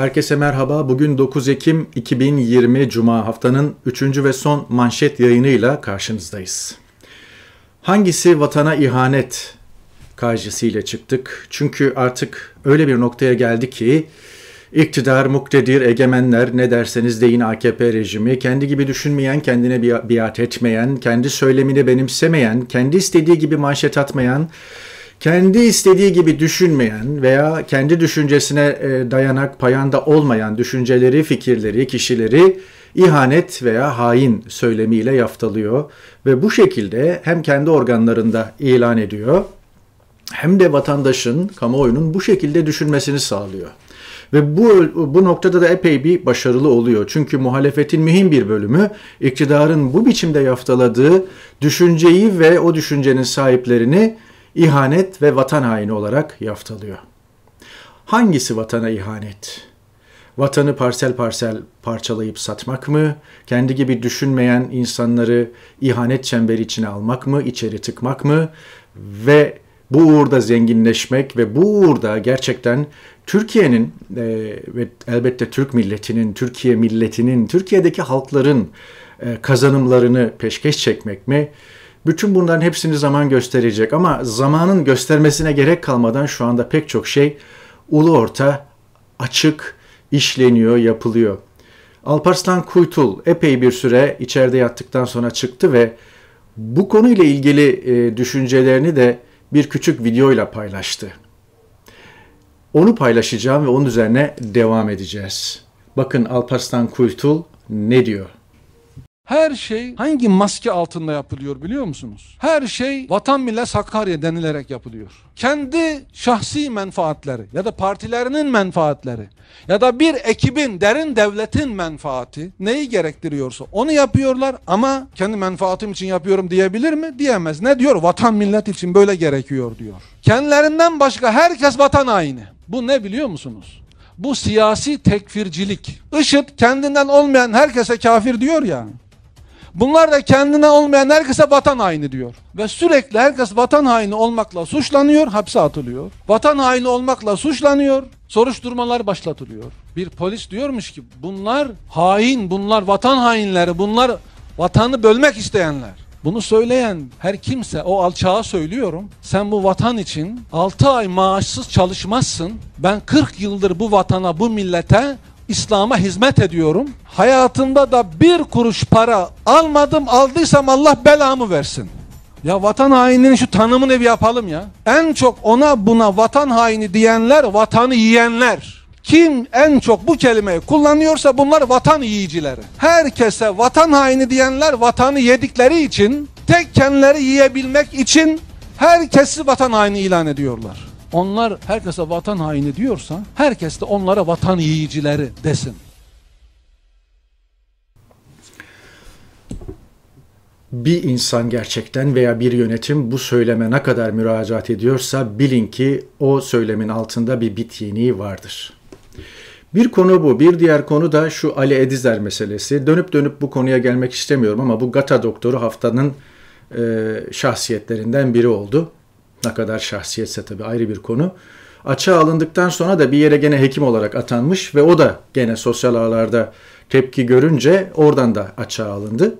Herkese merhaba. Bugün 9 Ekim 2020 Cuma haftanın 3. ve son manşet yayınıyla karşınızdayız. Hangisi vatana ihanet kaycısıyla çıktık? Çünkü artık öyle bir noktaya geldi ki iktidar, muktedir, egemenler ne derseniz deyin AKP rejimi kendi gibi düşünmeyen, kendine biat etmeyen, kendi söylemini benimsemeyen, kendi istediği gibi manşet atmayan kendi istediği gibi düşünmeyen veya kendi düşüncesine e, dayanak payanda olmayan düşünceleri, fikirleri, kişileri ihanet veya hain söylemiyle yaftalıyor ve bu şekilde hem kendi organlarında ilan ediyor hem de vatandaşın, kamuoyunun bu şekilde düşünmesini sağlıyor. Ve bu, bu noktada da epey bir başarılı oluyor. Çünkü muhalefetin mühim bir bölümü iktidarın bu biçimde yaftaladığı düşünceyi ve o düşüncenin sahiplerini ihanet ve vatan haini olarak yaftalıyor. Hangisi vatana ihanet? Vatanı parsel parsel parçalayıp satmak mı? Kendi gibi düşünmeyen insanları ihanet çemberi içine almak mı? İçeri tıkmak mı? Ve bu uğurda zenginleşmek ve bu uğurda gerçekten Türkiye'nin e, ve elbette Türk milletinin, Türkiye milletinin, Türkiye'deki halkların e, kazanımlarını peşkeş çekmek mi? Bütün bunların hepsini zaman gösterecek ama zamanın göstermesine gerek kalmadan şu anda pek çok şey ulu orta, açık, işleniyor, yapılıyor. Alparslan Kuytul epey bir süre içeride yattıktan sonra çıktı ve bu konuyla ilgili e, düşüncelerini de bir küçük videoyla paylaştı. Onu paylaşacağım ve onun üzerine devam edeceğiz. Bakın Alparslan Kuytul ne diyor? Her şey hangi maske altında yapılıyor biliyor musunuz? Her şey vatan millet Sakarya denilerek yapılıyor. Kendi şahsi menfaatleri ya da partilerinin menfaatleri ya da bir ekibin derin devletin menfaati neyi gerektiriyorsa onu yapıyorlar ama kendi menfaatim için yapıyorum diyebilir mi? Diyemez. Ne diyor? Vatan millet için böyle gerekiyor diyor. Kendilerinden başka herkes vatan haini. Bu ne biliyor musunuz? Bu siyasi tekfircilik. IŞİD kendinden olmayan herkese kafir diyor ya. Bunlar da kendine olmayan herkese vatan haini diyor. Ve sürekli herkes vatan haini olmakla suçlanıyor, hapse atılıyor. Vatan haini olmakla suçlanıyor, soruşturmalar başlatılıyor. Bir polis diyormuş ki bunlar hain, bunlar vatan hainleri, bunlar vatanı bölmek isteyenler. Bunu söyleyen her kimse o alçağa söylüyorum. Sen bu vatan için 6 ay maaşsız çalışmazsın. Ben 40 yıldır bu vatana, bu millete İslam'a hizmet ediyorum. Hayatımda da bir kuruş para almadım. Aldıysam Allah belamı versin. Ya vatan haininin şu tanımını bir yapalım ya. En çok ona buna vatan haini diyenler vatanı yiyenler. Kim en çok bu kelimeyi kullanıyorsa bunlar vatan yiyicileri. Herkese vatan haini diyenler vatanı yedikleri için, tek kendileri yiyebilmek için herkesi vatan haini ilan ediyorlar onlar herkese vatan haini diyorsa herkes de onlara vatan yiyicileri desin. bir insan gerçekten veya bir yönetim bu söyleme ne kadar müracaat ediyorsa bilin ki o söylemin altında bir bit yeniği vardır. Bir konu bu. Bir diğer konu da şu Ali Edizer meselesi. Dönüp dönüp bu konuya gelmek istemiyorum ama bu Gata doktoru haftanın e, şahsiyetlerinden biri oldu. Ne kadar şahsiyetse tabii ayrı bir konu. Açığa alındıktan sonra da bir yere gene hekim olarak atanmış ve o da gene sosyal ağlarda tepki görünce oradan da açığa alındı.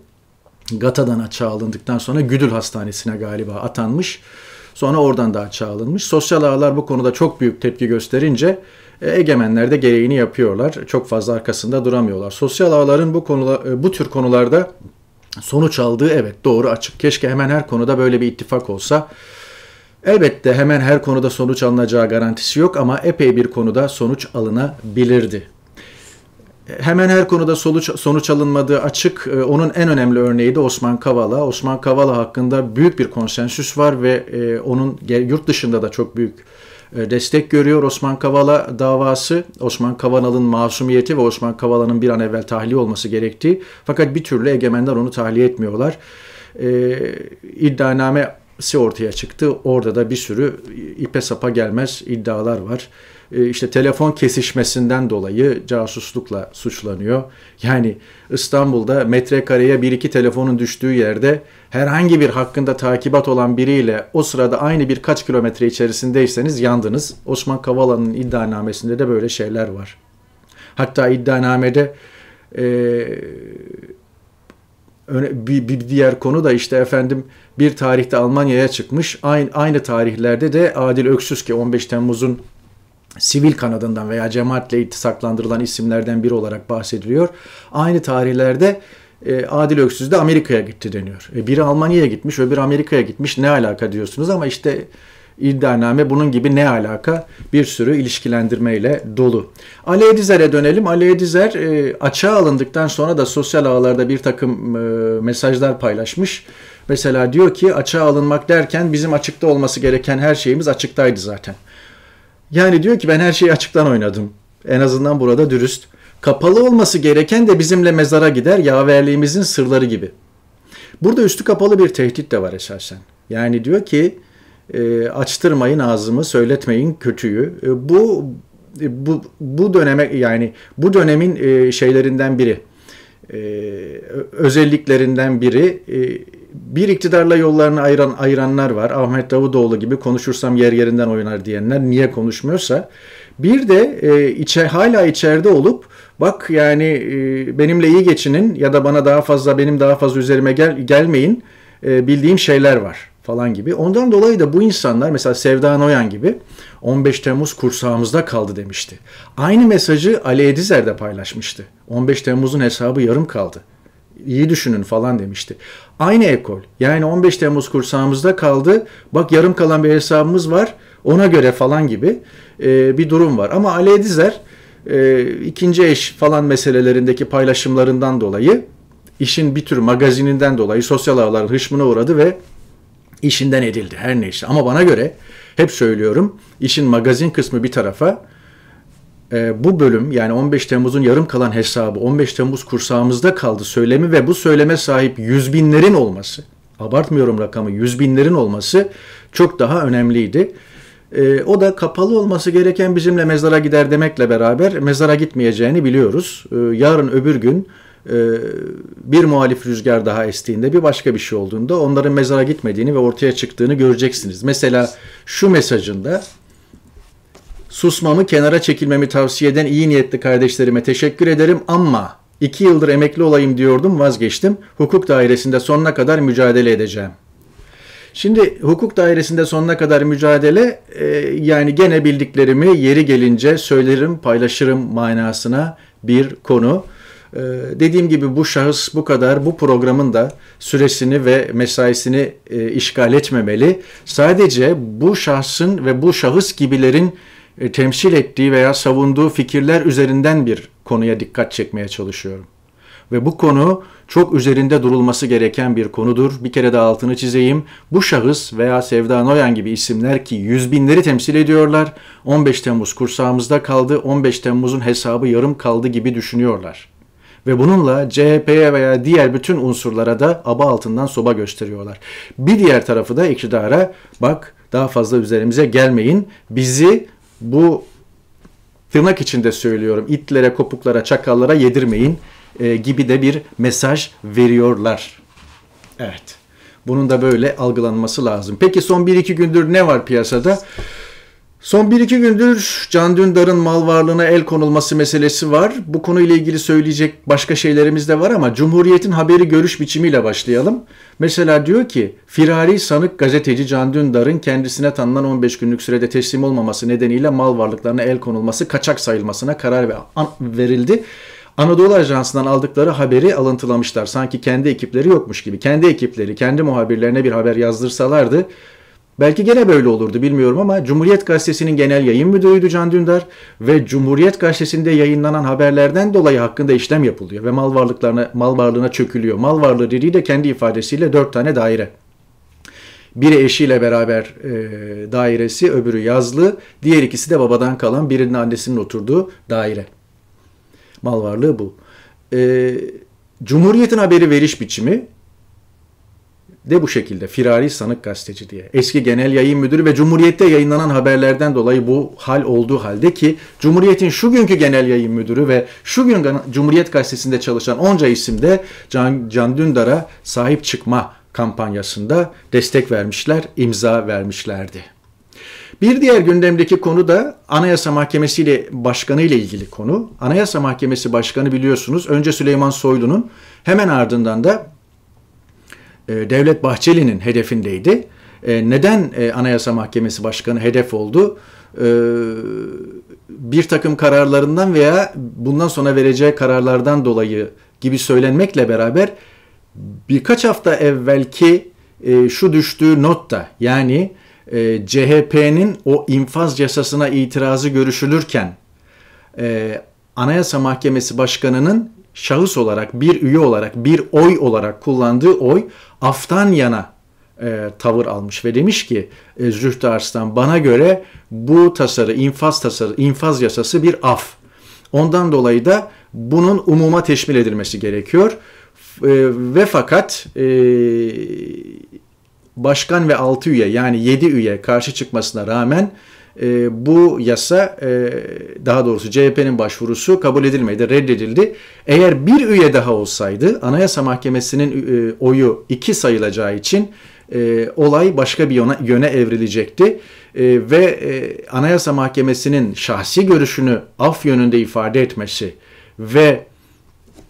Gata'dan açığa alındıktan sonra Güdül Hastanesi'ne galiba atanmış. Sonra oradan da açığa alınmış. Sosyal ağlar bu konuda çok büyük tepki gösterince e, egemenler de gereğini yapıyorlar. Çok fazla arkasında duramıyorlar. Sosyal ağların bu konuda e, bu tür konularda sonuç aldığı evet doğru açık. Keşke hemen her konuda böyle bir ittifak olsa. Elbette hemen her konuda sonuç alınacağı garantisi yok ama epey bir konuda sonuç alınabilirdi. Hemen her konuda sonuç, sonuç alınmadığı açık. E, onun en önemli örneği de Osman Kavala. Osman Kavala hakkında büyük bir konsensüs var ve e, onun yurt dışında da çok büyük e, destek görüyor Osman Kavala davası. Osman Kavala'nın masumiyeti ve Osman Kavala'nın bir an evvel tahliye olması gerektiği. Fakat bir türlü egemenler onu tahliye etmiyorlar. Ee, iddianame si ortaya çıktı. Orada da bir sürü ipe sapa gelmez iddialar var. E, işte telefon kesişmesinden dolayı casuslukla suçlanıyor. Yani İstanbul'da metrekareye bir iki telefonun düştüğü yerde herhangi bir hakkında takibat olan biriyle o sırada aynı birkaç kilometre içerisindeyseniz yandınız. Osman Kavala'nın iddianamesinde de böyle şeyler var. Hatta iddianamede e, bir, bir diğer konu da işte efendim bir tarihte Almanya'ya çıkmış. Aynı, aynı tarihlerde de Adil Öksüz ki 15 Temmuz'un sivil kanadından veya cemaatle iltisaklandırılan isimlerden biri olarak bahsediliyor. Aynı tarihlerde e, Adil Öksüz de Amerika'ya gitti deniyor. E, biri Almanya'ya gitmiş, öbürü Amerika'ya gitmiş. Ne alaka diyorsunuz ama işte İddianame bunun gibi ne alaka? Bir sürü ilişkilendirmeyle dolu. Ali Edizer'e dönelim. Ali Edizer e, açığa alındıktan sonra da sosyal ağlarda bir takım e, mesajlar paylaşmış. Mesela diyor ki açığa alınmak derken bizim açıkta olması gereken her şeyimiz açıktaydı zaten. Yani diyor ki ben her şeyi açıktan oynadım. En azından burada dürüst. Kapalı olması gereken de bizimle mezara gider yaverliğimizin sırları gibi. Burada üstü kapalı bir tehdit de var esasen. Yani diyor ki ee, açtırmayın ağzımı, söyletmeyin kötüyü. Ee, bu e, bu bu döneme yani bu dönemin e, şeylerinden biri. E, özelliklerinden biri bir iktidarla yollarını ayıran ayıranlar var. Ahmet Davutoğlu gibi konuşursam yer yerinden oynar diyenler niye konuşmuyorsa. Bir de e, içe hala içeride olup bak yani e, benimle iyi geçinin ya da bana daha fazla benim daha fazla üzerime gel, gelmeyin e, bildiğim şeyler var falan gibi. Ondan dolayı da bu insanlar mesela Sevda Noyan gibi 15 Temmuz kursağımızda kaldı demişti. Aynı mesajı Ali Edizer de paylaşmıştı. 15 Temmuz'un hesabı yarım kaldı. İyi düşünün falan demişti. Aynı ekol. Yani 15 Temmuz kursağımızda kaldı. Bak yarım kalan bir hesabımız var. Ona göre falan gibi e, bir durum var. Ama Ali Edizer e, ikinci eş falan meselelerindeki paylaşımlarından dolayı işin bir tür magazininden dolayı sosyal ağların hışmına uğradı ve işinden edildi her neyse. Ama bana göre hep söylüyorum işin magazin kısmı bir tarafa e, bu bölüm yani 15 Temmuz'un yarım kalan hesabı 15 Temmuz kursağımızda kaldı söylemi ve bu söyleme sahip yüz binlerin olması abartmıyorum rakamı yüz binlerin olması çok daha önemliydi. E, o da kapalı olması gereken bizimle mezara gider demekle beraber mezara gitmeyeceğini biliyoruz. E, yarın öbür gün ee, bir muhalif rüzgar daha estiğinde bir başka bir şey olduğunda onların mezara gitmediğini ve ortaya çıktığını göreceksiniz. Mesela şu mesajında susmamı kenara çekilmemi tavsiye eden iyi niyetli kardeşlerime teşekkür ederim ama iki yıldır emekli olayım diyordum vazgeçtim. Hukuk dairesinde sonuna kadar mücadele edeceğim. Şimdi hukuk dairesinde sonuna kadar mücadele e, yani gene bildiklerimi yeri gelince söylerim paylaşırım manasına bir konu. Ee, dediğim gibi bu şahıs bu kadar bu programın da süresini ve mesaisini e, işgal etmemeli. Sadece bu şahsın ve bu şahıs gibilerin e, temsil ettiği veya savunduğu fikirler üzerinden bir konuya dikkat çekmeye çalışıyorum. Ve bu konu çok üzerinde durulması gereken bir konudur. Bir kere daha altını çizeyim. Bu şahıs veya Sevda Noyan gibi isimler ki yüz binleri temsil ediyorlar. 15 Temmuz kursağımızda kaldı. 15 Temmuz'un hesabı yarım kaldı gibi düşünüyorlar ve bununla CHP'ye veya diğer bütün unsurlara da aba altından soba gösteriyorlar. Bir diğer tarafı da iktidara bak daha fazla üzerimize gelmeyin. Bizi bu tırnak içinde söylüyorum itlere, kopuklara, çakallara yedirmeyin e, gibi de bir mesaj veriyorlar. Evet. Bunun da böyle algılanması lazım. Peki son 1-2 gündür ne var piyasada? Son 1-2 gündür Can Dündar'ın mal varlığına el konulması meselesi var. Bu konuyla ilgili söyleyecek başka şeylerimiz de var ama Cumhuriyet'in haberi görüş biçimiyle başlayalım. Mesela diyor ki firari sanık gazeteci Can Dündar'ın kendisine tanınan 15 günlük sürede teslim olmaması nedeniyle mal varlıklarına el konulması kaçak sayılmasına karar verildi. Anadolu Ajansı'ndan aldıkları haberi alıntılamışlar. Sanki kendi ekipleri yokmuş gibi. Kendi ekipleri, kendi muhabirlerine bir haber yazdırsalardı Belki gene böyle olurdu bilmiyorum ama Cumhuriyet Gazetesi'nin genel yayın müdürüydü Can Dündar ve Cumhuriyet Gazetesi'nde yayınlanan haberlerden dolayı hakkında işlem yapılıyor ve mal varlıklarına mal varlığına çökülüyor. Mal varlığı dediği de kendi ifadesiyle dört tane daire. Biri eşiyle beraber e, dairesi, öbürü yazlı, diğer ikisi de babadan kalan birinin annesinin oturduğu daire. Mal varlığı bu. E, Cumhuriyet'in haberi veriş biçimi de bu şekilde firari sanık gazeteci diye. Eski genel yayın müdürü ve Cumhuriyet'te yayınlanan haberlerden dolayı bu hal olduğu halde ki Cumhuriyet'in şu günkü genel yayın müdürü ve şu gün Cumhuriyet Gazetesi'nde çalışan onca isimde Can, Can Dündar'a sahip çıkma kampanyasında destek vermişler, imza vermişlerdi. Bir diğer gündemdeki konu da Anayasa Mahkemesi ile Başkanı ile ilgili konu. Anayasa Mahkemesi Başkanı biliyorsunuz önce Süleyman Soylu'nun hemen ardından da e, Devlet Bahçeli'nin hedefindeydi. E, neden e, Anayasa Mahkemesi Başkanı hedef oldu? Bir takım kararlarından veya bundan sonra vereceği kararlardan dolayı gibi söylenmekle beraber birkaç hafta evvelki şu düştüğü notta yani CHP'nin o infaz yasasına itirazı görüşülürken Anayasa Mahkemesi Başkanı'nın şahıs olarak, bir üye olarak, bir oy olarak kullandığı oy aftan yana e, tavır almış ve demiş ki e, Zühtü Arslan bana göre bu tasarı, infaz tasarı, infaz yasası bir af. Ondan dolayı da bunun umuma teşmil edilmesi gerekiyor. E, ve fakat e, başkan ve altı üye yani yedi üye karşı çıkmasına rağmen e, bu yasa e, daha doğrusu CHP'nin başvurusu kabul edilmedi, reddedildi. Eğer bir üye daha olsaydı Anayasa Mahkemesi'nin e, oyu iki sayılacağı için e, olay başka bir yöne, yöne evrilecekti. E, ve e, Anayasa Mahkemesi'nin şahsi görüşünü af yönünde ifade etmesi ve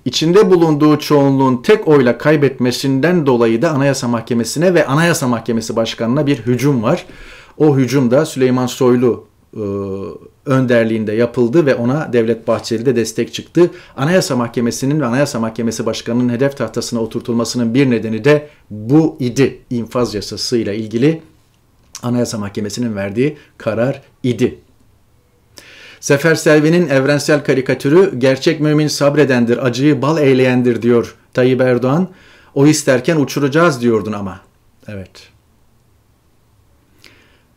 içinde bulunduğu çoğunluğun tek oyla kaybetmesinden dolayı da Anayasa Mahkemesi'ne ve Anayasa Mahkemesi Başkanı'na bir hücum var. O hücum da Süleyman Soylu e, önderliğinde yapıldı ve ona Devlet Bahçeli de destek çıktı. Anayasa Mahkemesi'nin ve Anayasa Mahkemesi Başkanı'nın hedef tahtasına oturtulmasının bir nedeni de bu idi. İnfaz yasasıyla ilgili Anayasa Mahkemesi'nin verdiği karar idi. Sefer Selvi'nin evrensel karikatürü gerçek mümin sabredendir, acıyı bal eyleyendir diyor Tayyip Erdoğan. O isterken uçuracağız diyordun ama. Evet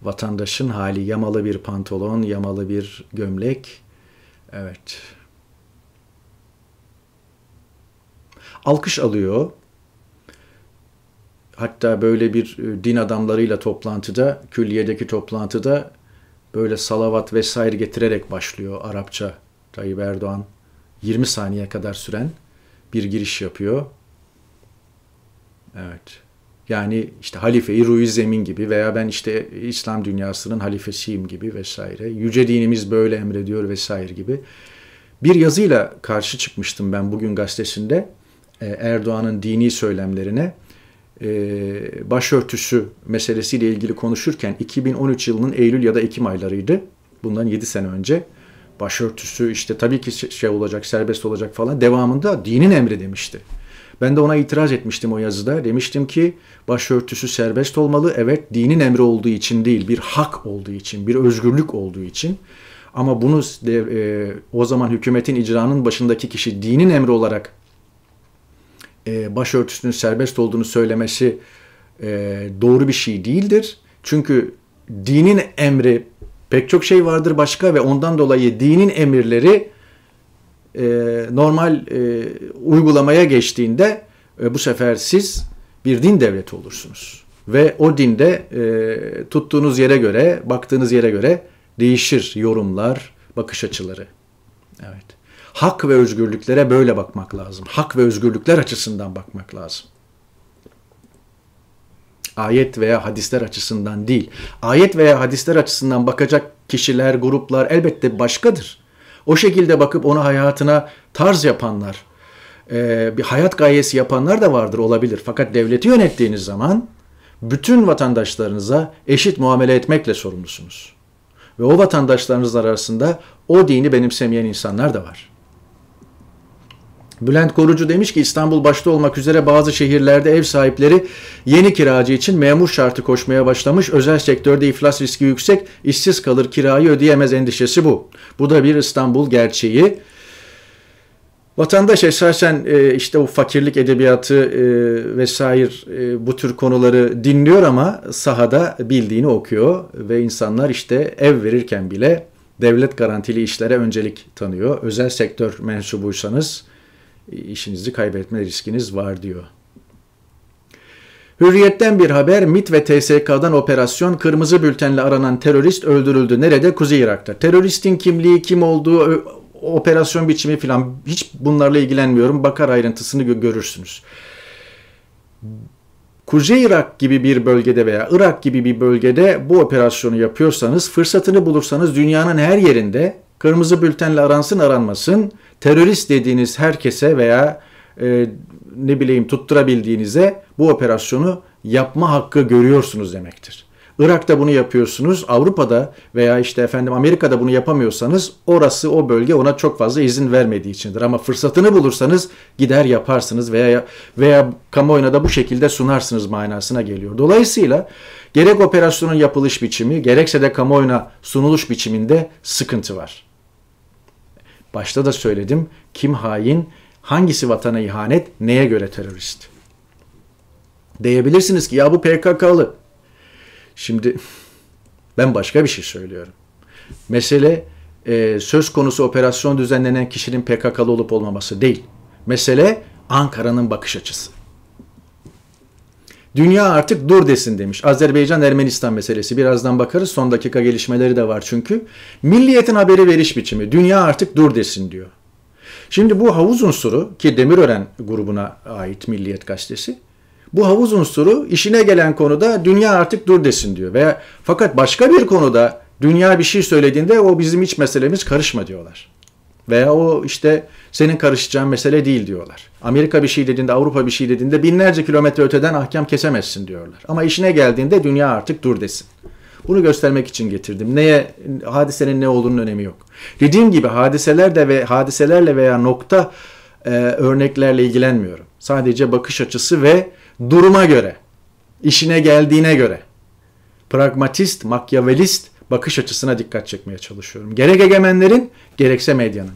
vatandaşın hali yamalı bir pantolon, yamalı bir gömlek. Evet. Alkış alıyor. Hatta böyle bir e, din adamlarıyla toplantıda, külliyedeki toplantıda böyle salavat vesaire getirerek başlıyor Arapça Tayyip Erdoğan. 20 saniye kadar süren bir giriş yapıyor. Evet. Yani işte halife halifeyi Ruhi Zemin gibi veya ben işte İslam dünyasının halifesiyim gibi vesaire. Yüce dinimiz böyle emrediyor vesaire gibi. Bir yazıyla karşı çıkmıştım ben bugün gazetesinde e, Erdoğan'ın dini söylemlerine. E, başörtüsü meselesiyle ilgili konuşurken 2013 yılının Eylül ya da Ekim aylarıydı. Bundan 7 sene önce başörtüsü işte tabii ki şey olacak, serbest olacak falan. Devamında dinin emri demişti. Ben de ona itiraz etmiştim o yazıda. Demiştim ki başörtüsü serbest olmalı. Evet dinin emri olduğu için değil bir hak olduğu için bir özgürlük olduğu için. Ama bunu de, e, o zaman hükümetin icranın başındaki kişi dinin emri olarak e, başörtüsünün serbest olduğunu söylemesi e, doğru bir şey değildir. Çünkü dinin emri pek çok şey vardır başka ve ondan dolayı dinin emirleri e, normal e, uygulamaya geçtiğinde e, bu sefer siz bir din devleti olursunuz. Ve o dinde e, tuttuğunuz yere göre, baktığınız yere göre değişir yorumlar, bakış açıları. Evet. Hak ve özgürlüklere böyle bakmak lazım. Hak ve özgürlükler açısından bakmak lazım. Ayet veya hadisler açısından değil. Ayet veya hadisler açısından bakacak kişiler, gruplar elbette başkadır. O şekilde bakıp onu hayatına tarz yapanlar, e, bir hayat gayesi yapanlar da vardır olabilir. Fakat devleti yönettiğiniz zaman bütün vatandaşlarınıza eşit muamele etmekle sorumlusunuz. Ve o vatandaşlarınız arasında o dini benimsemeyen insanlar da var. Bülent Korucu demiş ki İstanbul başta olmak üzere bazı şehirlerde ev sahipleri yeni kiracı için memur şartı koşmaya başlamış. Özel sektörde iflas riski yüksek, işsiz kalır kirayı ödeyemez endişesi bu. Bu da bir İstanbul gerçeği. Vatandaş esasen e, işte o fakirlik edebiyatı e, vesaire e, bu tür konuları dinliyor ama sahada bildiğini okuyor ve insanlar işte ev verirken bile devlet garantili işlere öncelik tanıyor. Özel sektör mensubuysanız işinizi kaybetme riskiniz var diyor. Hürriyetten bir haber MIT ve TSK'dan operasyon kırmızı bültenle aranan terörist öldürüldü. Nerede? Kuzey Irak'ta. Teröristin kimliği, kim olduğu, operasyon biçimi falan hiç bunlarla ilgilenmiyorum. Bakar ayrıntısını görürsünüz. Kuzey Irak gibi bir bölgede veya Irak gibi bir bölgede bu operasyonu yapıyorsanız, fırsatını bulursanız dünyanın her yerinde kırmızı bültenle aransın aranmasın terörist dediğiniz herkese veya e, ne bileyim tutturabildiğinize bu operasyonu yapma hakkı görüyorsunuz demektir. Irak'ta bunu yapıyorsunuz, Avrupa'da veya işte efendim Amerika'da bunu yapamıyorsanız orası o bölge ona çok fazla izin vermediği içindir. Ama fırsatını bulursanız gider yaparsınız veya veya kamuoyuna da bu şekilde sunarsınız manasına geliyor. Dolayısıyla gerek operasyonun yapılış biçimi gerekse de kamuoyuna sunuluş biçiminde sıkıntı var. Başta da söyledim. Kim hain, hangisi vatana ihanet, neye göre terörist? deyebilirsiniz ki ya bu PKK'lı. Şimdi ben başka bir şey söylüyorum. Mesele e, söz konusu operasyon düzenlenen kişinin PKK'lı olup olmaması değil. Mesele Ankara'nın bakış açısı. Dünya artık dur desin demiş. Azerbaycan-Ermenistan meselesi. Birazdan bakarız. Son dakika gelişmeleri de var çünkü. Milliyetin haberi veriş biçimi. Dünya artık dur desin diyor. Şimdi bu havuz unsuru ki Demirören grubuna ait Milliyet gazetesi. Bu havuz unsuru işine gelen konuda dünya artık dur desin diyor. Veya fakat başka bir konuda dünya bir şey söylediğinde o bizim iç meselemiz karışma diyorlar. Veya o işte senin karışacağın mesele değil diyorlar. Amerika bir şey dediğinde, Avrupa bir şey dediğinde binlerce kilometre öteden ahkam kesemezsin diyorlar. Ama işine geldiğinde dünya artık dur desin. Bunu göstermek için getirdim. Neye hadisenin ne olduğunun önemi yok. Dediğim gibi hadiseler de ve hadiselerle veya nokta e, örneklerle ilgilenmiyorum. Sadece bakış açısı ve duruma göre, işine geldiğine göre. Pragmatist, makyavelist bakış açısına dikkat çekmeye çalışıyorum. Gerek egemenlerin gerekse medyanın.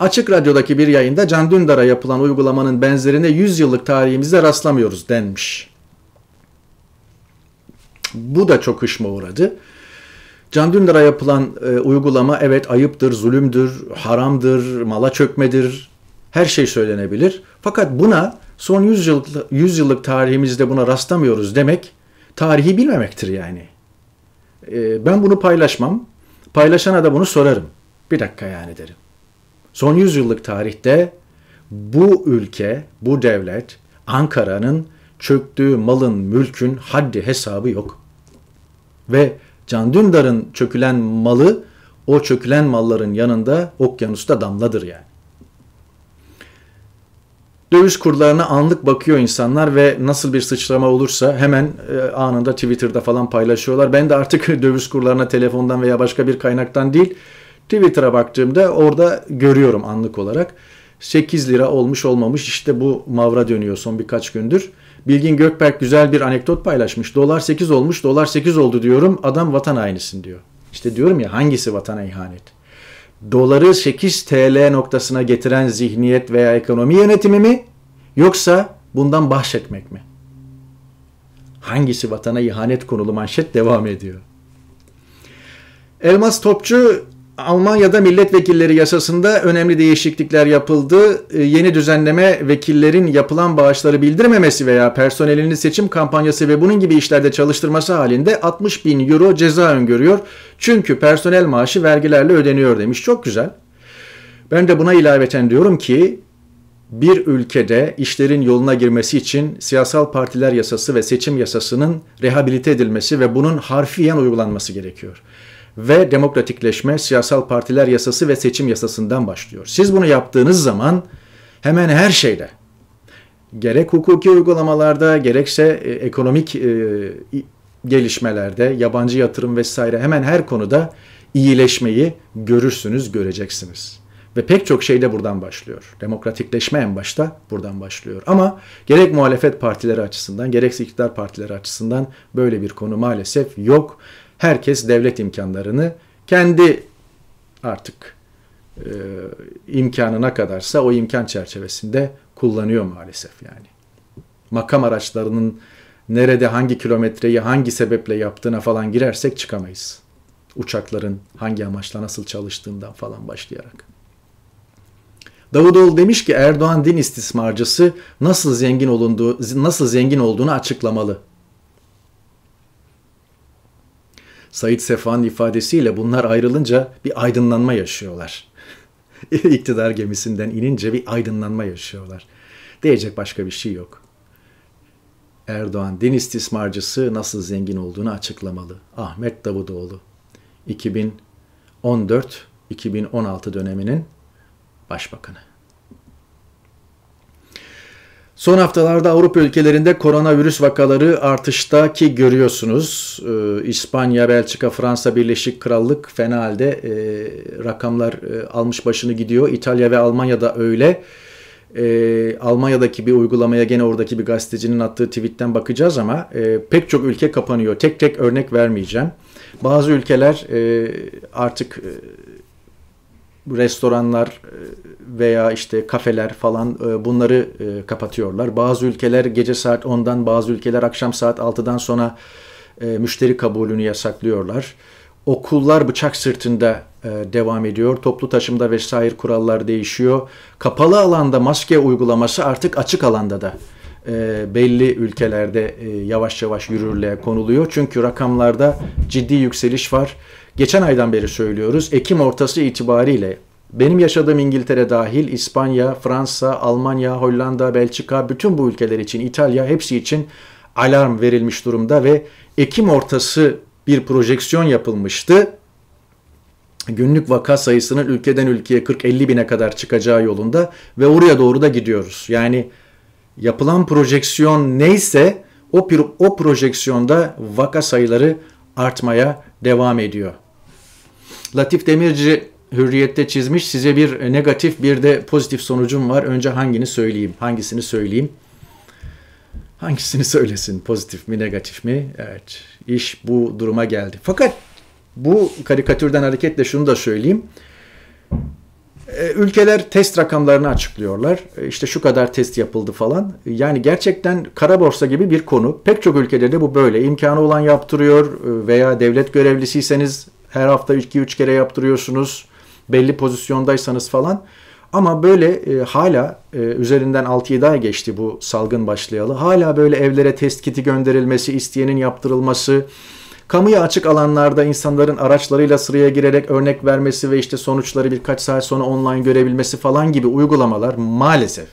Açık Radyo'daki bir yayında Can Dündar'a yapılan uygulamanın benzerine 100 yıllık tarihimizde rastlamıyoruz denmiş. Bu da çok hışma uğradı. Can Dündar'a yapılan e, uygulama evet ayıptır, zulümdür, haramdır, mala çökmedir. Her şey söylenebilir. Fakat buna son 100 yıllık, 100 yıllık tarihimizde buna rastlamıyoruz demek tarihi bilmemektir yani. Ee, ben bunu paylaşmam. Paylaşana da bunu sorarım. Bir dakika yani derim. Son yüzyıllık tarihte bu ülke, bu devlet, Ankara'nın çöktüğü malın, mülkün haddi hesabı yok. Ve Can Dündar'ın çökülen malı o çökülen malların yanında okyanusta damladır yani. Döviz kurlarına anlık bakıyor insanlar ve nasıl bir sıçrama olursa hemen e, anında Twitter'da falan paylaşıyorlar. Ben de artık döviz kurlarına telefondan veya başka bir kaynaktan değil Twitter'a baktığımda orada görüyorum anlık olarak. 8 lira olmuş olmamış işte bu mavra dönüyor son birkaç gündür. Bilgin Gökberk güzel bir anekdot paylaşmış. Dolar 8 olmuş, dolar 8 oldu diyorum. Adam vatan hainisin diyor. İşte diyorum ya hangisi vatana ihanet? doları 8 TL noktasına getiren zihniyet veya ekonomi yönetimi mi yoksa bundan bahsetmek mi? Hangisi vatana ihanet konulu manşet devam ediyor. Elmas Topçu Almanya'da milletvekilleri yasasında önemli değişiklikler yapıldı. Ee, yeni düzenleme vekillerin yapılan bağışları bildirmemesi veya personelini seçim kampanyası ve bunun gibi işlerde çalıştırması halinde 60 bin euro ceza öngörüyor. Çünkü personel maaşı vergilerle ödeniyor demiş. Çok güzel. Ben de buna ilaveten diyorum ki bir ülkede işlerin yoluna girmesi için siyasal partiler yasası ve seçim yasasının rehabilite edilmesi ve bunun harfiyen uygulanması gerekiyor ve demokratikleşme siyasal partiler yasası ve seçim yasasından başlıyor. Siz bunu yaptığınız zaman hemen her şeyde gerek hukuki uygulamalarda gerekse e, ekonomik e, gelişmelerde yabancı yatırım vesaire hemen her konuda iyileşmeyi görürsünüz, göreceksiniz. Ve pek çok şey de buradan başlıyor. Demokratikleşme en başta buradan başlıyor. Ama gerek muhalefet partileri açısından gerekse iktidar partileri açısından böyle bir konu maalesef yok herkes devlet imkanlarını kendi artık e, imkanına kadarsa o imkan çerçevesinde kullanıyor maalesef yani. Makam araçlarının nerede hangi kilometreyi hangi sebeple yaptığına falan girersek çıkamayız. Uçakların hangi amaçla nasıl çalıştığından falan başlayarak. Davutoğlu demiş ki Erdoğan din istismarcısı nasıl zengin olunduğu nasıl zengin olduğunu açıklamalı. Said Sefa'nın ifadesiyle bunlar ayrılınca bir aydınlanma yaşıyorlar. İktidar gemisinden inince bir aydınlanma yaşıyorlar. Diyecek başka bir şey yok. Erdoğan din istismarcısı nasıl zengin olduğunu açıklamalı. Ahmet Davutoğlu 2014-2016 döneminin başbakanı. Son haftalarda Avrupa ülkelerinde koronavirüs vakaları artışta ki görüyorsunuz. E, İspanya, Belçika, Fransa, Birleşik Krallık fena halde e, rakamlar e, almış başını gidiyor. İtalya ve Almanya'da öyle. E, Almanya'daki bir uygulamaya gene oradaki bir gazetecinin attığı tweetten bakacağız ama e, pek çok ülke kapanıyor. Tek tek örnek vermeyeceğim. Bazı ülkeler e, artık restoranlar e, veya işte kafeler falan e, bunları e, kapatıyorlar. Bazı ülkeler gece saat 10'dan bazı ülkeler akşam saat 6'dan sonra müşteri kabulünü yasaklıyorlar. Okullar bıçak sırtında devam ediyor. Toplu taşımda vesaire kurallar değişiyor. Kapalı alanda maske uygulaması artık açık alanda da belli ülkelerde yavaş yavaş yürürlüğe konuluyor. Çünkü rakamlarda ciddi yükseliş var Geçen aydan beri söylüyoruz. Ekim ortası itibariyle benim yaşadığım İngiltere dahil İspanya, Fransa, Almanya, Hollanda, Belçika bütün bu ülkeler için İtalya hepsi için alarm verilmiş durumda ve Ekim ortası bir projeksiyon yapılmıştı. Günlük vaka sayısının ülkeden ülkeye 40-50 bine kadar çıkacağı yolunda ve oraya doğru da gidiyoruz. Yani yapılan projeksiyon neyse o, o projeksiyonda vaka sayıları artmaya devam ediyor. Latif Demirci Hürriyet'te çizmiş. Size bir negatif bir de pozitif sonucum var. Önce hangini söyleyeyim? Hangisini söyleyeyim? Hangisini söylesin? Pozitif mi, negatif mi? Evet. İş bu duruma geldi. Fakat bu karikatürden hareketle şunu da söyleyeyim. E, ülkeler test rakamlarını açıklıyorlar. E, işte şu kadar test yapıldı falan. Yani gerçekten kara borsa gibi bir konu. Pek çok ülkede de bu böyle. İmkanı olan yaptırıyor e, veya devlet görevlisiyseniz her hafta 2-3 kere yaptırıyorsunuz. Belli pozisyondaysanız falan. Ama böyle e, hala e, üzerinden 6-7 ay geçti bu salgın başlayalı. Hala böyle evlere test kiti gönderilmesi, isteyenin yaptırılması, Kamuya açık alanlarda insanların araçlarıyla sıraya girerek örnek vermesi ve işte sonuçları birkaç saat sonra online görebilmesi falan gibi uygulamalar maalesef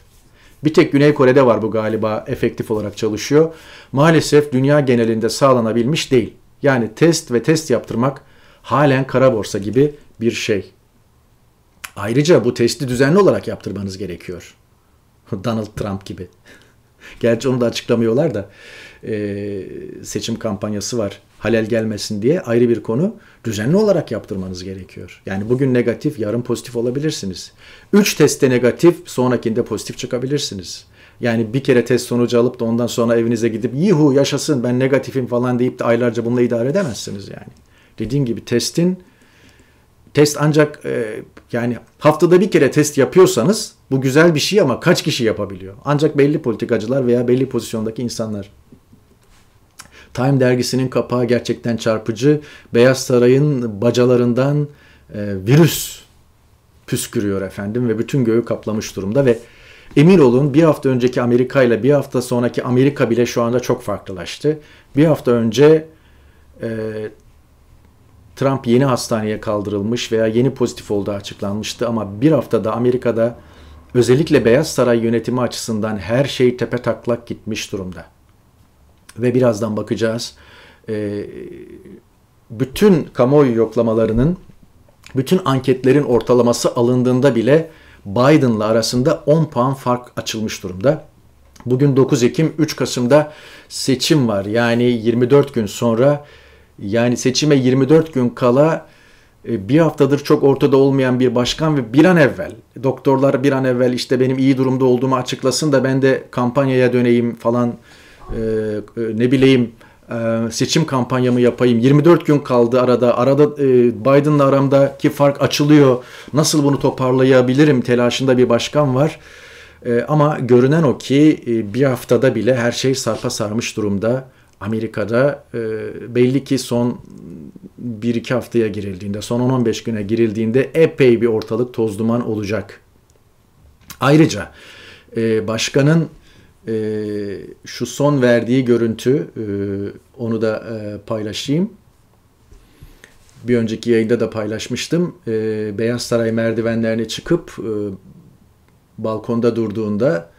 bir tek Güney Kore'de var bu galiba efektif olarak çalışıyor. Maalesef dünya genelinde sağlanabilmiş değil. Yani test ve test yaptırmak halen kara borsa gibi bir şey. Ayrıca bu testi düzenli olarak yaptırmanız gerekiyor. Donald Trump gibi. Gerçi onu da açıklamıyorlar da ee, seçim kampanyası var halel gelmesin diye ayrı bir konu düzenli olarak yaptırmanız gerekiyor. Yani bugün negatif, yarın pozitif olabilirsiniz. Üç teste negatif, sonrakinde pozitif çıkabilirsiniz. Yani bir kere test sonucu alıp da ondan sonra evinize gidip yihu yaşasın ben negatifim falan deyip de aylarca bununla idare edemezsiniz yani. Dediğim gibi testin test ancak e, yani haftada bir kere test yapıyorsanız bu güzel bir şey ama kaç kişi yapabiliyor? Ancak belli politikacılar veya belli pozisyondaki insanlar Time dergisinin kapağı gerçekten çarpıcı. Beyaz Saray'ın bacalarından e, virüs püskürüyor efendim ve bütün göğü kaplamış durumda ve emin olun bir hafta önceki Amerika ile bir hafta sonraki Amerika bile şu anda çok farklılaştı. Bir hafta önce e, Trump yeni hastaneye kaldırılmış veya yeni pozitif olduğu açıklanmıştı ama bir haftada Amerika'da özellikle Beyaz Saray yönetimi açısından her şey tepe taklak gitmiş durumda ve birazdan bakacağız. Ee, bütün kamuoyu yoklamalarının, bütün anketlerin ortalaması alındığında bile Biden'la arasında 10 puan fark açılmış durumda. Bugün 9 Ekim, 3 Kasım'da seçim var. Yani 24 gün sonra, yani seçime 24 gün kala e, bir haftadır çok ortada olmayan bir başkan ve bir an evvel doktorlar bir an evvel işte benim iyi durumda olduğumu açıklasın da ben de kampanyaya döneyim falan ee, e, ne bileyim e, seçim kampanyamı yapayım. 24 gün kaldı arada. Arada e, Biden'la aramdaki fark açılıyor. Nasıl bunu toparlayabilirim telaşında bir başkan var. Ama görünen o ki bir haftada bile her şey sarpa sarmış durumda. Amerika'da belli ki son 1-2 haftaya girildiğinde, son 10-15 güne girildiğinde epey bir ortalık toz duman olacak. Ayrıca başkanın e, şu son verdiği görüntü e, onu da e, paylaşayım. Bir önceki yayında da paylaşmıştım. E, Beyaz Saray merdivenlerine çıkıp e, balkonda durduğunda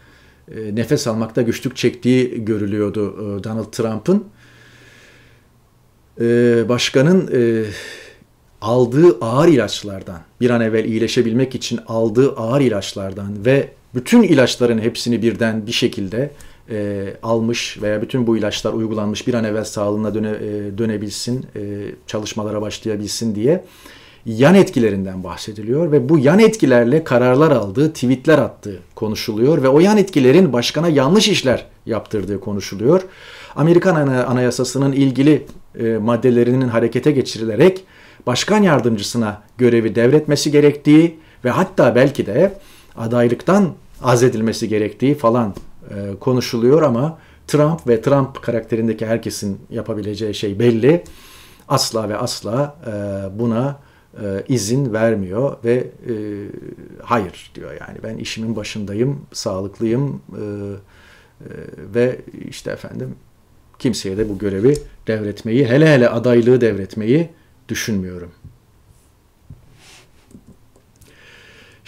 e, nefes almakta güçlük çektiği görülüyordu e, Donald Trump'ın. E, başkanın e, aldığı ağır ilaçlardan, bir an evvel iyileşebilmek için aldığı ağır ilaçlardan ve bütün ilaçların hepsini birden bir şekilde e, almış veya bütün bu ilaçlar uygulanmış bir an evvel sağlığına döne, e, dönebilsin, e, çalışmalara başlayabilsin diye yan etkilerinden bahsediliyor ve bu yan etkilerle kararlar aldığı, tweetler attığı konuşuluyor ve o yan etkilerin başkana yanlış işler yaptırdığı konuşuluyor. Amerikan Anayasası'nın ilgili e, maddelerinin harekete geçirilerek başkan yardımcısına görevi devretmesi gerektiği ve hatta belki de adaylıktan azledilmesi gerektiği falan e, konuşuluyor ama Trump ve Trump karakterindeki herkesin yapabileceği şey belli. Asla ve asla e, buna e, izin vermiyor ve e, hayır diyor yani ben işimin başındayım, sağlıklıyım e, e, ve işte efendim kimseye de bu görevi devretmeyi hele hele adaylığı devretmeyi düşünmüyorum.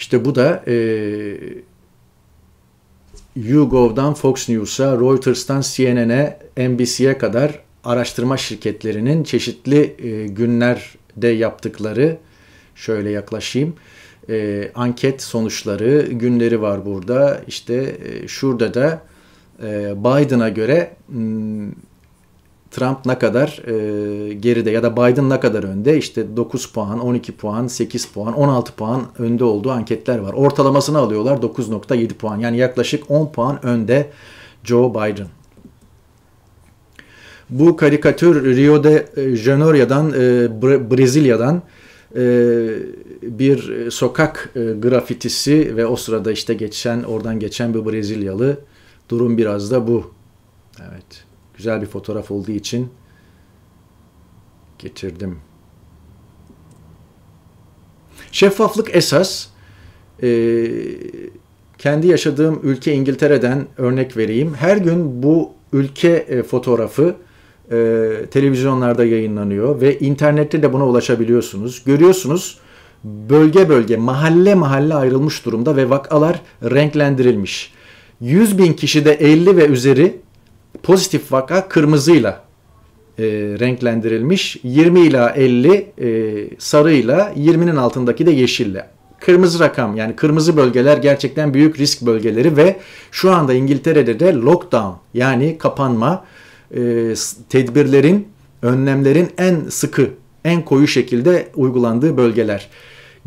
İşte bu da e, YouGov'dan Fox News'a, Reuters'tan CNN'e, NBC'ye kadar araştırma şirketlerinin çeşitli e, günlerde yaptıkları şöyle yaklaşayım e, anket sonuçları günleri var burada. İşte e, şurada da e, Biden'a göre hmm, Trump ne kadar e, geride ya da Biden ne kadar önde? işte 9 puan, 12 puan, 8 puan, 16 puan önde olduğu anketler var. Ortalamasını alıyorlar 9.7 puan. Yani yaklaşık 10 puan önde Joe Biden. Bu karikatür Rio de Janeiro'dan, e, Brezilya'dan e, bir sokak e, grafitisi ve o sırada işte geçen oradan geçen bir Brezilyalı durum biraz da bu. Evet. Güzel bir fotoğraf olduğu için getirdim. Şeffaflık esas. Ee, kendi yaşadığım ülke İngiltere'den örnek vereyim. Her gün bu ülke e, fotoğrafı e, televizyonlarda yayınlanıyor ve internette de buna ulaşabiliyorsunuz. Görüyorsunuz bölge bölge, mahalle mahalle ayrılmış durumda ve vakalar renklendirilmiş. 100 bin kişide 50 ve üzeri pozitif vaka kırmızıyla e, renklendirilmiş. 20 ila 50 e, sarıyla 20'nin altındaki de yeşille. Kırmızı rakam yani kırmızı bölgeler gerçekten büyük risk bölgeleri ve şu anda İngiltere'de de lockdown yani kapanma e, tedbirlerin önlemlerin en sıkı en koyu şekilde uygulandığı bölgeler.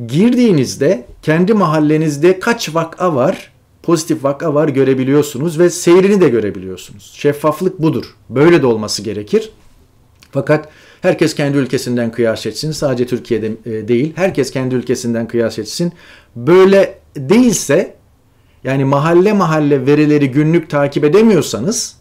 Girdiğinizde kendi mahallenizde kaç vaka var pozitif vaka var görebiliyorsunuz ve seyrini de görebiliyorsunuz. Şeffaflık budur. Böyle de olması gerekir. Fakat herkes kendi ülkesinden kıyas etsin. Sadece Türkiye'de e, değil. Herkes kendi ülkesinden kıyas etsin. Böyle değilse yani mahalle mahalle verileri günlük takip edemiyorsanız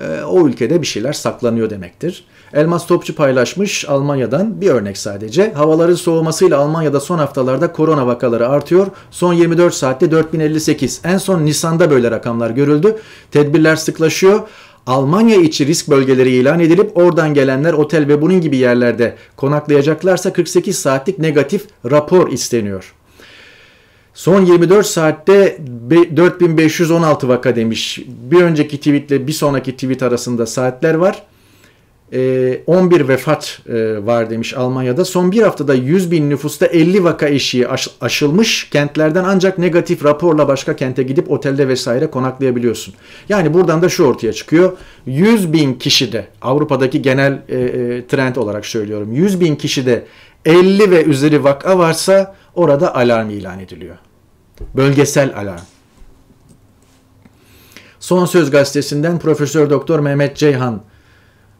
ee, o ülkede bir şeyler saklanıyor demektir. Elmas Topçu paylaşmış Almanya'dan bir örnek sadece. Havaların soğumasıyla Almanya'da son haftalarda korona vakaları artıyor. Son 24 saatte 4058. En son Nisan'da böyle rakamlar görüldü. Tedbirler sıklaşıyor. Almanya içi risk bölgeleri ilan edilip oradan gelenler otel ve bunun gibi yerlerde konaklayacaklarsa 48 saatlik negatif rapor isteniyor. Son 24 saatte 4516 vaka demiş. Bir önceki tweetle bir sonraki tweet arasında saatler var. 11 ee, vefat e, var demiş Almanya'da. Son bir haftada 100 bin nüfusta 50 vaka eşiği aşılmış. Kentlerden ancak negatif raporla başka kente gidip otelde vesaire konaklayabiliyorsun. Yani buradan da şu ortaya çıkıyor. 100 bin kişide Avrupa'daki genel e, e, trend olarak söylüyorum. 100 bin kişide 50 ve üzeri vaka varsa orada alarm ilan ediliyor. Bölgesel alarm. Son Söz gazetesinden Profesör Doktor Mehmet Ceyhan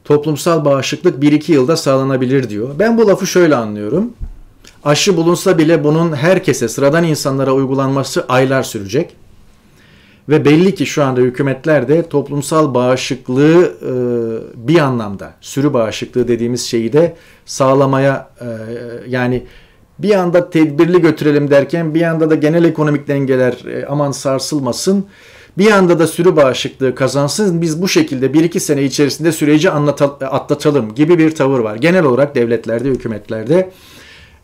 toplumsal bağışıklık 1-2 yılda sağlanabilir diyor. Ben bu lafı şöyle anlıyorum. Aşı bulunsa bile bunun herkese, sıradan insanlara uygulanması aylar sürecek. Ve belli ki şu anda hükümetler de toplumsal bağışıklığı e, bir anlamda sürü bağışıklığı dediğimiz şeyi de sağlamaya e, yani bir anda tedbirli götürelim derken bir anda da genel ekonomik dengeler e, aman sarsılmasın. Bir anda da sürü bağışıklığı kazansın biz bu şekilde 1-2 sene içerisinde süreci atlatalım gibi bir tavır var. Genel olarak devletlerde, hükümetlerde.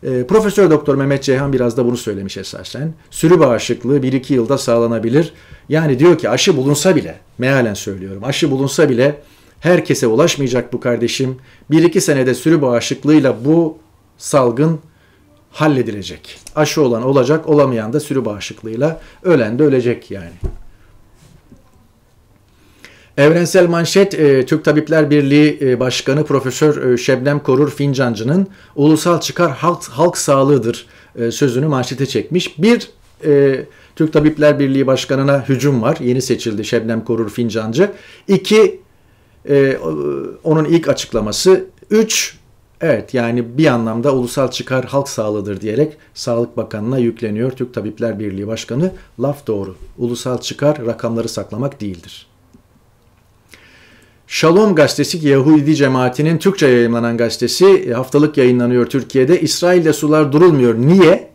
E, Profesör Doktor Mehmet Ceyhan biraz da bunu söylemiş esasen. Sürü bağışıklığı 1-2 yılda sağlanabilir. Yani diyor ki aşı bulunsa bile, mealen söylüyorum aşı bulunsa bile herkese ulaşmayacak bu kardeşim. 1-2 senede sürü bağışıklığıyla bu salgın halledilecek. Aşı olan olacak, olamayan da sürü bağışıklığıyla ölen de ölecek yani. Evrensel Manşet e, Türk Tabipler Birliği e, Başkanı Profesör e, Şebnem Korur Fincancı'nın ulusal çıkar halk, halk sağlığıdır sözünü manşete çekmiş. Bir Türk Tabipler Birliği Başkanı'na hücum var. Yeni seçildi Şebnem Korur Fincancı. İki onun ilk açıklaması. Üç Evet yani bir anlamda ulusal çıkar halk sağlığıdır diyerek Sağlık Bakanı'na yükleniyor Türk Tabipler Birliği Başkanı. Laf doğru. Ulusal çıkar rakamları saklamak değildir. Shalom gazetesi Yahudi cemaatinin Türkçe yayınlanan gazetesi e, haftalık yayınlanıyor Türkiye'de. İsrail'de sular durulmuyor. Niye?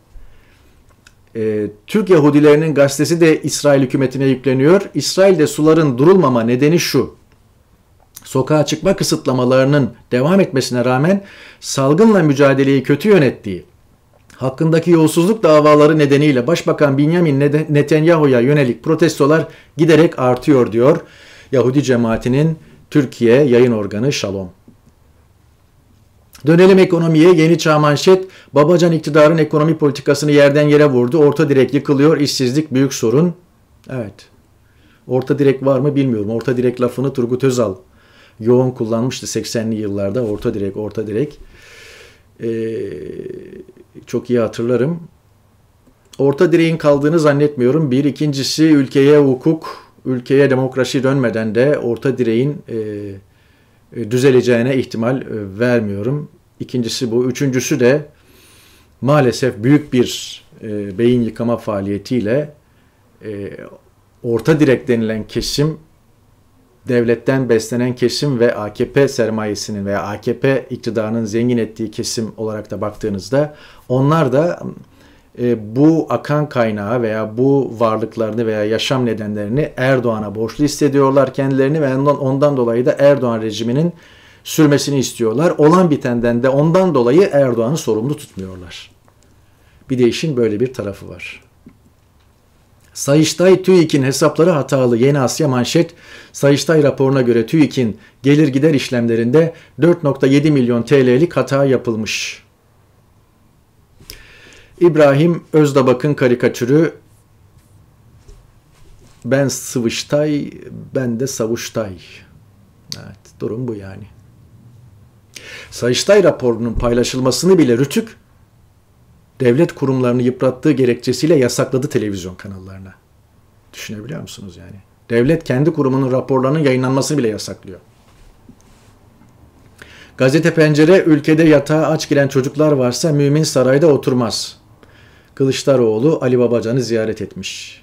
E, Türk Yahudilerinin gazetesi de İsrail hükümetine yükleniyor. İsrail'de suların durulmama nedeni şu sokağa çıkma kısıtlamalarının devam etmesine rağmen salgınla mücadeleyi kötü yönettiği, hakkındaki yolsuzluk davaları nedeniyle Başbakan Benjamin Netanyahu'ya yönelik protestolar giderek artıyor diyor Yahudi cemaatinin Türkiye yayın organı Shalom. Dönelim ekonomiye. Yeni Çağ manşet Babacan iktidarın ekonomi politikasını yerden yere vurdu. Orta direk yıkılıyor. işsizlik büyük sorun. Evet. Orta direk var mı bilmiyorum. Orta direk lafını Turgut Özal yoğun kullanmıştı 80'li yıllarda orta direk orta direk. Ee, çok iyi hatırlarım. Orta direğin kaldığını zannetmiyorum. Bir ikincisi ülkeye hukuk, ülkeye demokrasi dönmeden de orta direğin e, e düzeleceğine ihtimal e, vermiyorum. İkincisi bu. Üçüncüsü de maalesef büyük bir e, beyin yıkama faaliyetiyle e, orta direk denilen kesim devletten beslenen kesim ve AKP sermayesinin veya AKP iktidarının zengin ettiği kesim olarak da baktığınızda onlar da e, bu akan kaynağı veya bu varlıklarını veya yaşam nedenlerini Erdoğan'a borçlu hissediyorlar kendilerini ve ondan, ondan dolayı da Erdoğan rejiminin sürmesini istiyorlar. Olan bitenden de ondan dolayı Erdoğan'ı sorumlu tutmuyorlar. Bir de işin böyle bir tarafı var. Sayıştay TÜİK'in hesapları hatalı Yeni Asya manşet, Sayıştay raporuna göre TÜİK'in gelir gider işlemlerinde 4.7 milyon TL'lik hata yapılmış. İbrahim Özdabak'ın karikatürü ben Sıvıştay, ben de Savuştay. Evet, durum bu yani. Sayıştay raporunun paylaşılmasını bile Rütük devlet kurumlarını yıprattığı gerekçesiyle yasakladı televizyon kanallarına. Düşünebiliyor musunuz yani? Devlet kendi kurumunun raporlarının yayınlanmasını bile yasaklıyor. Gazete Pencere ülkede yatağa aç giren çocuklar varsa mümin sarayda oturmaz. Kılıçdaroğlu Ali Babacan'ı ziyaret etmiş.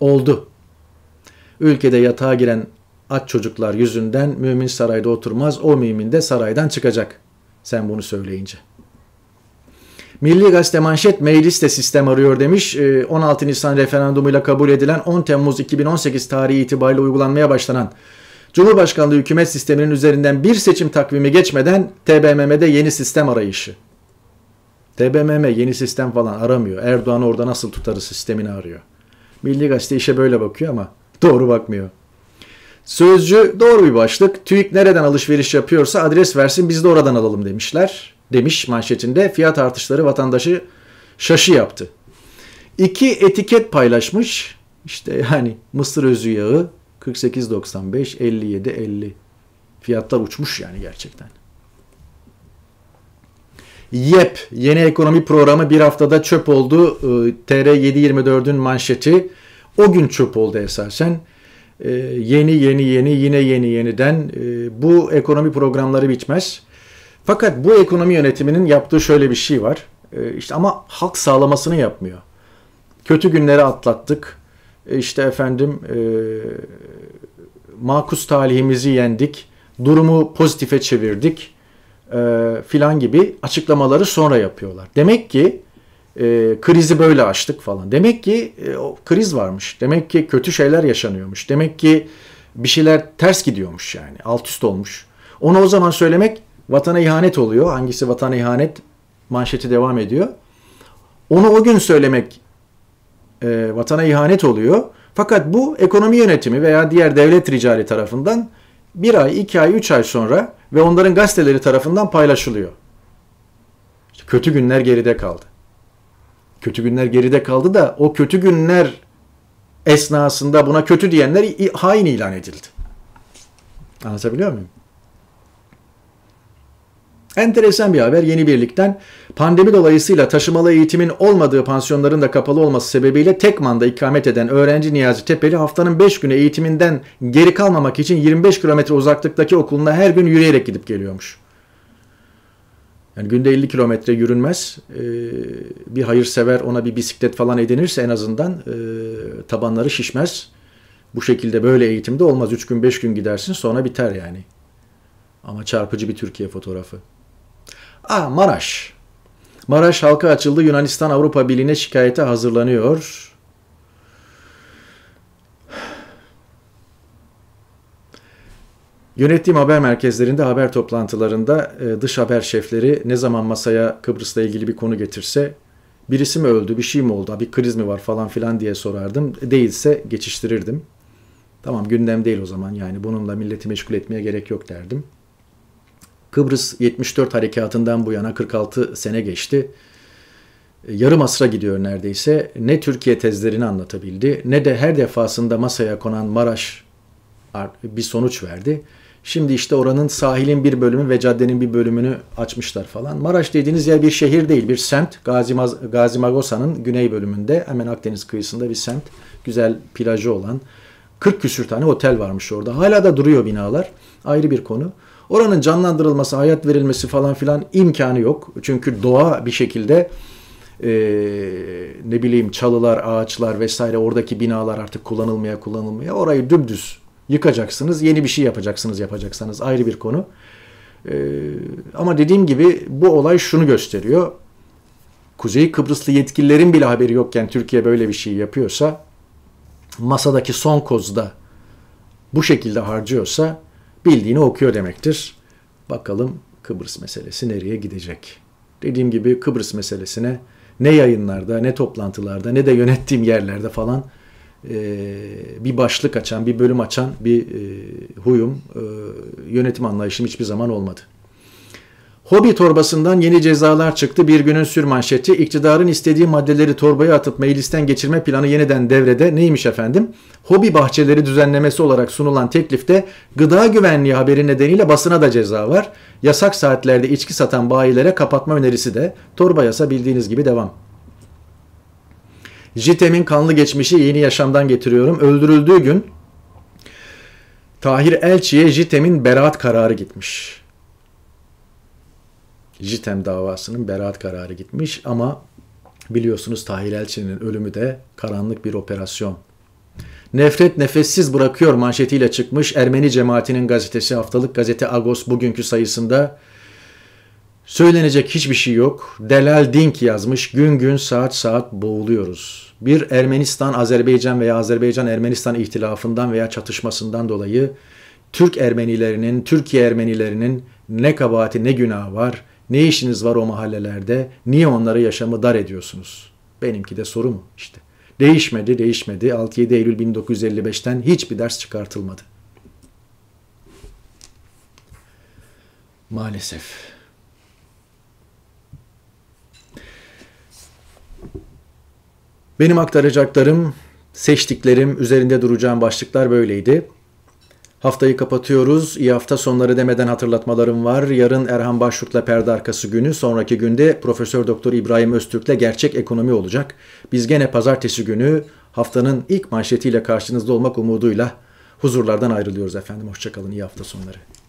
Oldu. Ülkede yatağa giren aç çocuklar yüzünden mümin sarayda oturmaz, o mümin de saraydan çıkacak. Sen bunu söyleyince. Milli Gazete manşet meclis sistem arıyor demiş. 16 ee, Nisan referandumuyla kabul edilen 10 Temmuz 2018 tarihi itibariyle uygulanmaya başlanan Cumhurbaşkanlığı hükümet sisteminin üzerinden bir seçim takvimi geçmeden TBMM'de yeni sistem arayışı. TBMM yeni sistem falan aramıyor. Erdoğan orada nasıl tutarız sistemini arıyor. Milli Gazete işe böyle bakıyor ama doğru bakmıyor. Sözcü doğru bir başlık. TÜİK nereden alışveriş yapıyorsa adres versin biz de oradan alalım demişler demiş manşetinde fiyat artışları vatandaşı şaşı yaptı. İki etiket paylaşmış. İşte yani mısır özü yağı 48.95 50 fiyatlar uçmuş yani gerçekten. YEP yeni ekonomi programı bir haftada çöp oldu. Ee, TR 724'ün manşeti o gün çöp oldu esasen. Ee, yeni yeni yeni yine yeni yeniden ee, bu ekonomi programları bitmez. Fakat bu ekonomi yönetiminin yaptığı şöyle bir şey var. E, işte ama halk sağlamasını yapmıyor. Kötü günleri atlattık. E, işte efendim e, makus talihimizi yendik. Durumu pozitife çevirdik. E, filan gibi açıklamaları sonra yapıyorlar. Demek ki e, krizi böyle açtık falan. Demek ki e, o kriz varmış. Demek ki kötü şeyler yaşanıyormuş. Demek ki bir şeyler ters gidiyormuş yani. Alt üst olmuş. Onu o zaman söylemek Vatana ihanet oluyor. Hangisi vatana ihanet manşeti devam ediyor. Onu o gün söylemek e, vatana ihanet oluyor. Fakat bu ekonomi yönetimi veya diğer devlet ricali tarafından bir ay, iki ay, üç ay sonra ve onların gazeteleri tarafından paylaşılıyor. İşte kötü günler geride kaldı. Kötü günler geride kaldı da o kötü günler esnasında buna kötü diyenler hain ilan edildi. Anlatabiliyor muyum? Enteresan bir haber Yeni Birlik'ten. Pandemi dolayısıyla taşımalı eğitimin olmadığı pansiyonların da kapalı olması sebebiyle Tekman'da ikamet eden öğrenci Niyazi Tepeli haftanın 5 günü eğitiminden geri kalmamak için 25 kilometre uzaklıktaki okuluna her gün yürüyerek gidip geliyormuş. Yani günde 50 kilometre yürünmez. Ee, bir hayırsever ona bir bisiklet falan edinirse en azından e, tabanları şişmez. Bu şekilde böyle eğitimde olmaz. 3 gün 5 gün gidersin sonra biter yani. Ama çarpıcı bir Türkiye fotoğrafı. Ah Maraş. Maraş halka açıldı. Yunanistan Avrupa Birliği'ne şikayete hazırlanıyor. Yönettiğim haber merkezlerinde haber toplantılarında e, dış haber şefleri ne zaman masaya Kıbrıs'la ilgili bir konu getirse birisi mi öldü, bir şey mi oldu, bir kriz mi var falan filan diye sorardım. E, değilse geçiştirirdim. Tamam gündem değil o zaman yani bununla milleti meşgul etmeye gerek yok derdim. Kıbrıs 74 harekatından bu yana 46 sene geçti. E, yarım asra gidiyor neredeyse. Ne Türkiye tezlerini anlatabildi ne de her defasında masaya konan Maraş bir sonuç verdi. Şimdi işte oranın sahilin bir bölümü ve caddenin bir bölümünü açmışlar falan. Maraş dediğiniz yer bir şehir değil, bir semt. Gazi, güney bölümünde hemen Akdeniz kıyısında bir semt. Güzel plajı olan 40 küsür tane otel varmış orada. Hala da duruyor binalar. Ayrı bir konu. Oranın canlandırılması, hayat verilmesi falan filan imkanı yok. Çünkü doğa bir şekilde e, ne bileyim çalılar, ağaçlar vesaire oradaki binalar artık kullanılmaya kullanılmaya orayı dümdüz yıkacaksınız. Yeni bir şey yapacaksınız yapacaksanız ayrı bir konu. E, ama dediğim gibi bu olay şunu gösteriyor. Kuzey Kıbrıslı yetkililerin bile haberi yokken Türkiye böyle bir şey yapıyorsa masadaki son kozda bu şekilde harcıyorsa bildiğini okuyor demektir. Bakalım Kıbrıs meselesi nereye gidecek? Dediğim gibi Kıbrıs meselesine ne yayınlarda, ne toplantılarda, ne de yönettiğim yerlerde falan e, bir başlık açan, bir bölüm açan bir e, huyum, e, yönetim anlayışım hiçbir zaman olmadı. Hobi torbasından yeni cezalar çıktı. Bir günün sürmanşeti iktidarın istediği maddeleri torbaya atıp meclisten geçirme planı yeniden devrede. Neymiş efendim? Hobi bahçeleri düzenlemesi olarak sunulan teklifte gıda güvenliği haberi nedeniyle basına da ceza var. Yasak saatlerde içki satan bayilere kapatma önerisi de torba yasa bildiğiniz gibi devam. JITEM'in kanlı geçmişi yeni yaşamdan getiriyorum. Öldürüldüğü gün Tahir Elçi'ye JITEM'in beraat kararı gitmiş. JITEM davasının beraat kararı gitmiş ama biliyorsunuz Tahir Elçi'nin ölümü de karanlık bir operasyon. Nefret nefessiz bırakıyor manşetiyle çıkmış Ermeni cemaatinin gazetesi haftalık gazete Agos bugünkü sayısında Söylenecek hiçbir şey yok. Delal Dink yazmış. Gün gün saat saat boğuluyoruz. Bir Ermenistan-Azerbaycan veya Azerbaycan-Ermenistan ihtilafından veya çatışmasından dolayı Türk Ermenilerinin, Türkiye Ermenilerinin ne kabahati ne günahı var ne işiniz var o mahallelerde? Niye onlara yaşamı dar ediyorsunuz? Benimki de soru mu işte. Değişmedi, değişmedi. 6-7 Eylül 1955'ten hiçbir ders çıkartılmadı. Maalesef. Benim aktaracaklarım, seçtiklerim, üzerinde duracağım başlıklar böyleydi. Haftayı kapatıyoruz. İyi hafta sonları demeden hatırlatmalarım var. Yarın Erhan Başurt'la perde arkası günü, sonraki günde Profesör Doktor İbrahim Öztürk'le gerçek ekonomi olacak. Biz gene pazartesi günü haftanın ilk manşetiyle karşınızda olmak umuduyla huzurlardan ayrılıyoruz efendim. Hoşçakalın. İyi hafta sonları.